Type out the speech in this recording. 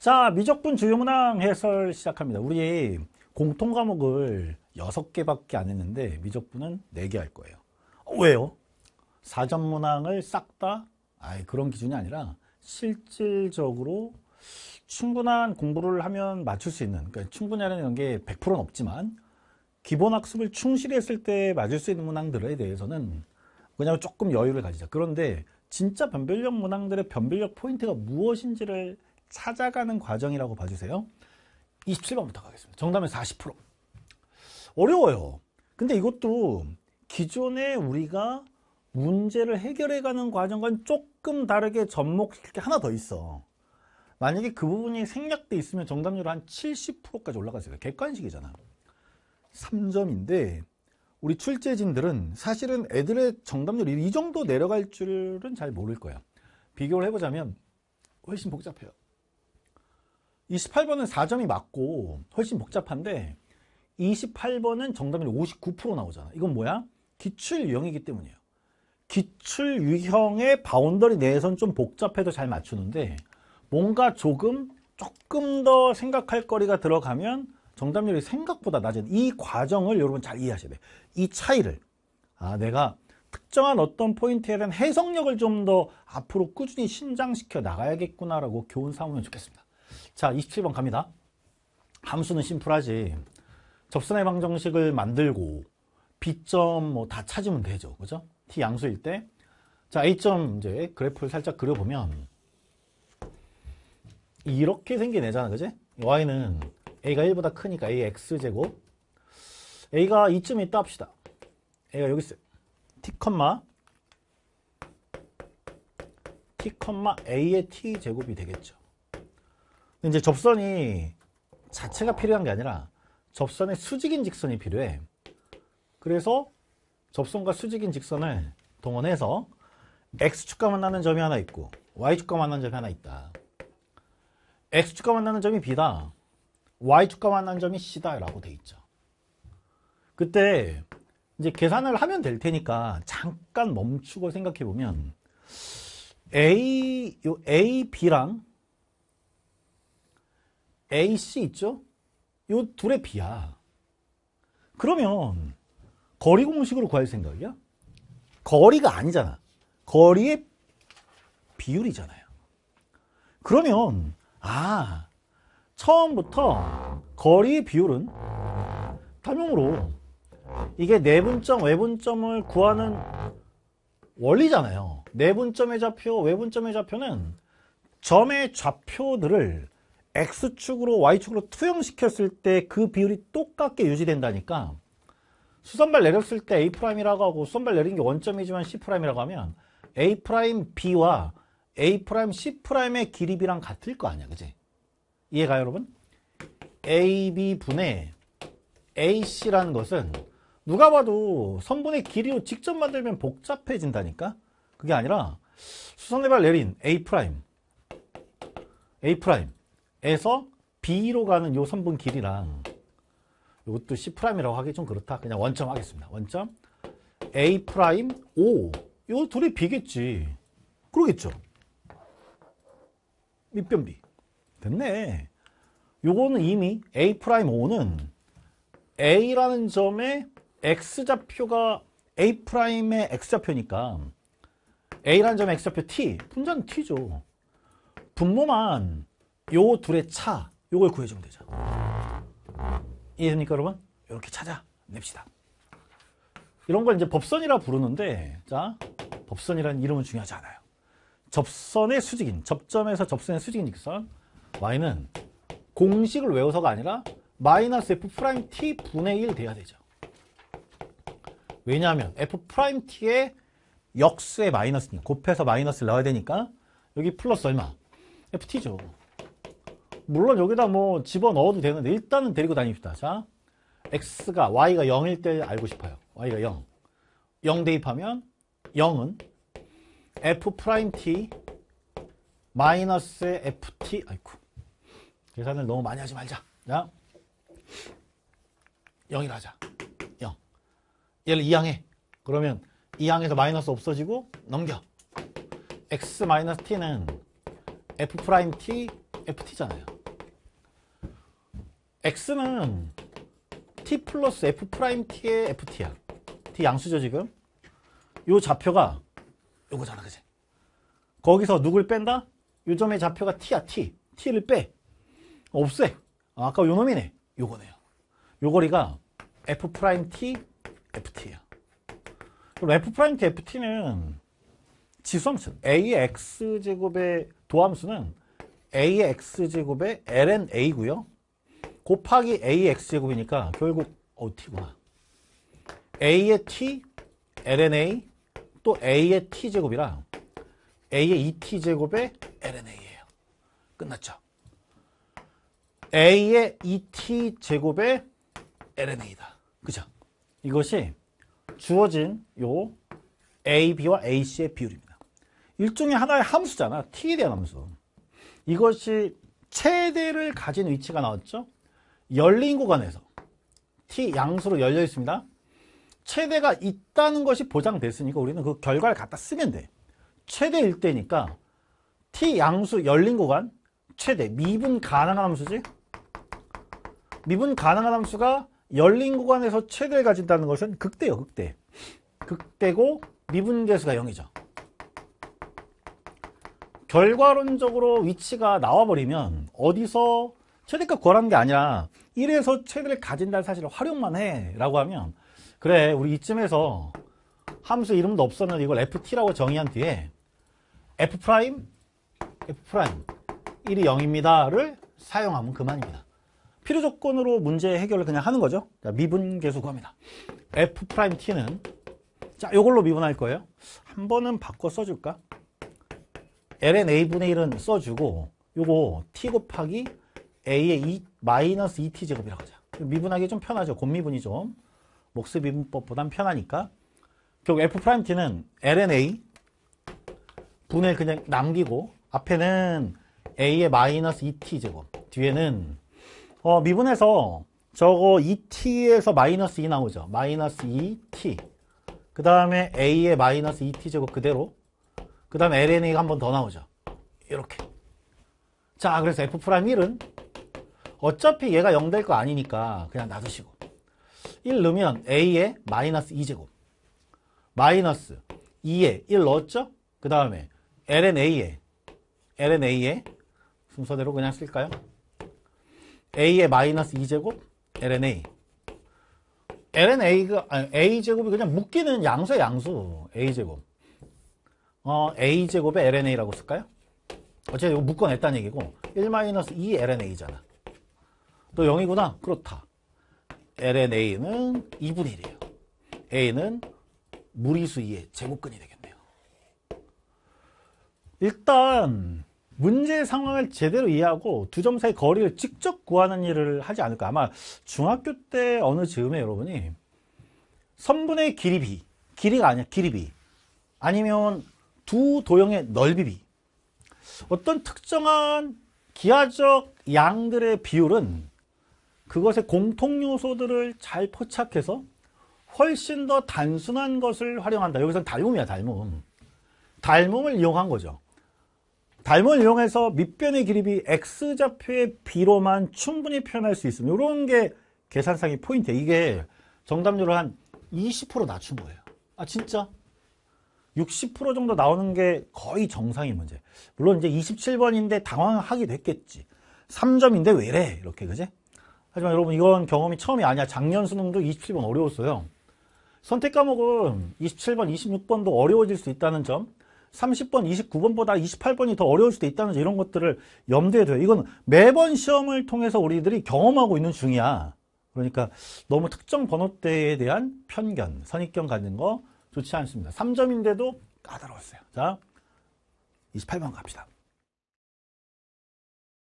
자, 미적분 주요문항 해설 시작합니다. 우리 공통 과목을 6개밖에 안 했는데 미적분은 4개 할 거예요. 어, 왜요? 사전 문항을 싹 다? 아이, 그런 기준이 아니라 실질적으로 충분한 공부를 하면 맞출 수 있는, 그러니까 충분이라는 게 100%는 없지만 기본 학습을 충실히 했을 때 맞을 수 있는 문항들에 대해서는 그냥 조금 여유를 가지자. 그런데 진짜 변별력 문항들의 변별력 포인트가 무엇인지를 찾아가는 과정이라고 봐주세요 27번부터 가겠습니다 정답은 40% 어려워요 근데 이것도 기존에 우리가 문제를 해결해가는 과정과는 조금 다르게 접목시킬 게 하나 더 있어 만약에 그 부분이 생략돼 있으면 정답률 은한 70%까지 올라가세요 객관식이잖아 3점인데 우리 출제진들은 사실은 애들의 정답률이 이 정도 내려갈 줄은 잘 모를 거야 비교를 해보자면 훨씬 복잡해요 28번은 4점이 맞고 훨씬 복잡한데 28번은 정답률 이59% 나오잖아 이건 뭐야? 기출 유형이기 때문이에요 기출 유형의 바운더리 내에선 좀 복잡해도 잘 맞추는데 뭔가 조금 조금 더 생각할 거리가 들어가면 정답률이 생각보다 낮은 이 과정을 여러분 잘 이해하셔야 돼요 이 차이를 아 내가 특정한 어떤 포인트에 대한 해석력을 좀 더 앞으로 꾸준히 신장시켜 나가야겠구나라고 교훈 삼으면 좋겠습니다 자, 27번 갑니다. 함수는 심플하지. 접선의 방정식을 만들고 B점 뭐 다 찾으면 되죠. 그죠? T 양수일 때. 자, A점 이제 그래프를 살짝 그려보면 이렇게 생긴 애잖아. 그지? Y는 A가 1보다 크니까 AX제곱 A가 이쯤에 있다 합시다. A가 여기 있어요. T, T, A의 T제곱이 되겠죠. 이제 접선이 자체가 필요한 게 아니라 접선의 수직인 직선이 필요해 그래서 접선과 수직인 직선을 동원해서 x축과 만나는 점이 하나 있고 y축과 만나는 점이 하나 있다 x축과 만나는 점이 b다 y축과 만나는 점이 c다 라고 돼 있죠 그때 이제 계산을 하면 될 테니까 잠깐 멈추고 생각해 보면 A, A, B랑 A, C 있죠? 요 둘의 비야. 그러면 거리 공식으로 구할 생각이야? 거리가 아니잖아. 거리의 비율이잖아요. 그러면 아 처음부터 거리의 비율은 단용으로 이게 내분점, 네 외분점을 구하는 원리잖아요. 내분점의 네 좌표, 외분점의 좌표는 점의 좌표들을 X축으로 Y축으로 투영시켰을 때 그 비율이 똑같게 유지된다니까 수선발 내렸을 때 A'이라고 하고 수선발 내린 게 원점이지만 C'이라고 하면 A'B와 A'C'의 길이비랑 같을 거 아니야 그지 이해가요 여러분? AB분의 AC라는 것은 누가 봐도 선분의 길이로 직접 만들면 복잡해진다니까 그게 아니라 수선발 내린 A' A' 에서 B로 가는 요 선분 길이랑 이것도 C'이라고 하기 좀 그렇다. 그냥 원점 하겠습니다. 원점 A 프라임 O 이거 둘이 B겠지. 그러겠죠. 밑변 비 됐네. 요거는 이미 A 프라임 O는 A라는 점에 X좌표가 A 프라임의 X좌표니까 A라는 점에 X좌표 T. 분자는 T죠. 분모만 요 둘의 차 요걸 구해주면 되죠 이해됩니까 여러분? 이렇게 찾아냅시다 이런 걸 이제 법선이라 부르는데 자 법선이라는 이름은 중요하지 않아요 접선의 수직인 접점에서 접선의 수직인 직선 y는 공식을 외워서가 아니라 마이너스 f 프라임 t 분의 1 돼야 되죠 왜냐하면 f 프라임 t의 역수의 마이너스니 곱해서 마이너스를 넣어야 되니까 여기 플러스 얼마 ft죠 물론 여기다 뭐 집어넣어도 되는데 일단은 데리고 다닙시다. 자, x가 y가 0일 때 알고 싶어요. y가 0. 0 대입하면 0은 f't 마이너스 ft 아이쿠 계산을 너무 많이 하지 말자. 자, 0이라 하자. 0. 얘를 이항해. 그러면 이항에서 마이너스 없어지고 넘겨. x-t는 f't ft잖아요. x는 t 플러스 f 프라임 t의 ft야. t 양수죠 지금. 요 좌표가 요거잖아 그지? 거기서 누굴 뺀다? 요점의 좌표가 t야 t. t를 빼. 없애. 아, 아까 요 놈이네. 요거네요. 요 거리가 f 프라임 t ft야. 그럼 f 프라임 t ft는 지수함수 ax제곱의 도함수는 ax제곱의 ln a고요. 곱하기 AX제곱이니까 결국 어, t 구나 A의 T, LNA, 또 A의 T제곱이랑 A의 2T제곱의 e LNA예요. 끝났죠? A의 2T제곱의 e LNA다. 그죠? 이것이 주어진 요 AB와 AC의 비율입니다. 일종의 하나의 함수잖아. T에 대한 함수. 이것이 최대를 가진 위치가 나왔죠? 열린 구간에서 T 양수로 열려 있습니다. 최대가 있다는 것이 보장됐으니까 우리는 그 결과를 갖다 쓰면 돼. 최대일 때니까 T 양수 열린 구간 최대 미분 가능한 함수지. 미분 가능한 함수가 열린 구간에서 최대를 가진다는 것은 극대요 극대 극대고 미분계수가 0이죠 결과론적으로 위치가 나와버리면 어디서 최대값 그러니까 구하라는 게 아니라 1에서 최대를 가진다는 사실을 활용만 해 라고 하면 그래 우리 이쯤에서 함수 이름도 없었는데 이걸 ft라고 정의한 뒤에 f 프라임 f 프라임 1이 0입니다를 사용하면 그만입니다 필요 조건으로 문제 해결을 그냥 하는 거죠 자, 미분 계수 구합니다 f 프라임 t는 자 이걸로 미분할 거예요 한 번은 바꿔 써줄까 ln a분의 1은 써주고 요거 t 곱하기 A의 e, 마이너스 2t e 제곱이라고 하자. 미분하기 좀 편하죠. 곱미분이 좀. 목스 미분법보단 편하니까. 결국 F't는 ln A분을 그냥 남기고 앞에는 A의 마이너스 2t e 제곱 뒤에는 어, 미분해서 저거 2t에서 e 마이너스 2 나오죠. 마이너스 2t 그 다음에 A의 마이너스 2t 제곱 그대로 그 다음에 ln A가 한 번 더 나오죠. 이렇게 자 그래서 F'1은 어차피 얘가 0 될 거 아니니까 그냥 놔두시고 1 넣으면 A에 마이너스 2제곱 마이너스 2에 1 넣었죠? 그 다음에 LNA에 LNA에 순서대로 그냥 쓸까요? A에 마이너스 2제곱 LNA LNA가 아니, A제곱이 그냥 묶이는 양수 양수 A제곱 어, A제곱에 LNA라고 쓸까요? 어쨌든 이거 묶어냈다는 얘기고 1-2 LNA잖아 너 0이구나. 그렇다. ln a는 2분의 1이에요. a는 무리수 2의 제곱근이 되겠네요. 일단 문제 상황을 제대로 이해하고 두 점 사이 거리를 직접 구하는 일을 하지 않을까. 아마 중학교 때 어느 즈음에 여러분이 선분의 길이 비, 길이가 아니야 길이 비, 아니면 두 도형의 넓이 비, 어떤 특정한 기하적 양들의 비율은 그것의 공통 요소들을 잘 포착해서 훨씬 더 단순한 것을 활용한다. 여기서는 닮음이야, 닮음. 닮음을 이용한 거죠. 닮음을 이용해서 밑변의 기립이 X좌표의 B로만 충분히 표현할 수 있으면 이런 게 계산상의 포인트요 이게 정답률을 한 20% 낮춘 거예요. 아, 진짜? 60% 정도 나오는 게 거의 정상인 문제. 물론 이제 27번인데 당황하기도 했겠지. 3점인데 왜래? 이렇게, 그지? 하지만 여러분 이건 경험이 처음이 아니야. 작년 수능도 27번 어려웠어요. 선택 과목은 27번, 26번도 어려워질 수 있다는 점 30번, 29번보다 28번이 더 어려울 수도 있다는 점 이런 것들을 염두에 둬요. 이건 매번 시험을 통해서 우리들이 경험하고 있는 중이야. 그러니까 너무 특정 번호대에 대한 편견, 선입견 갖는 거 좋지 않습니다. 3점인데도 까다로웠어요. 자, 28번 갑시다.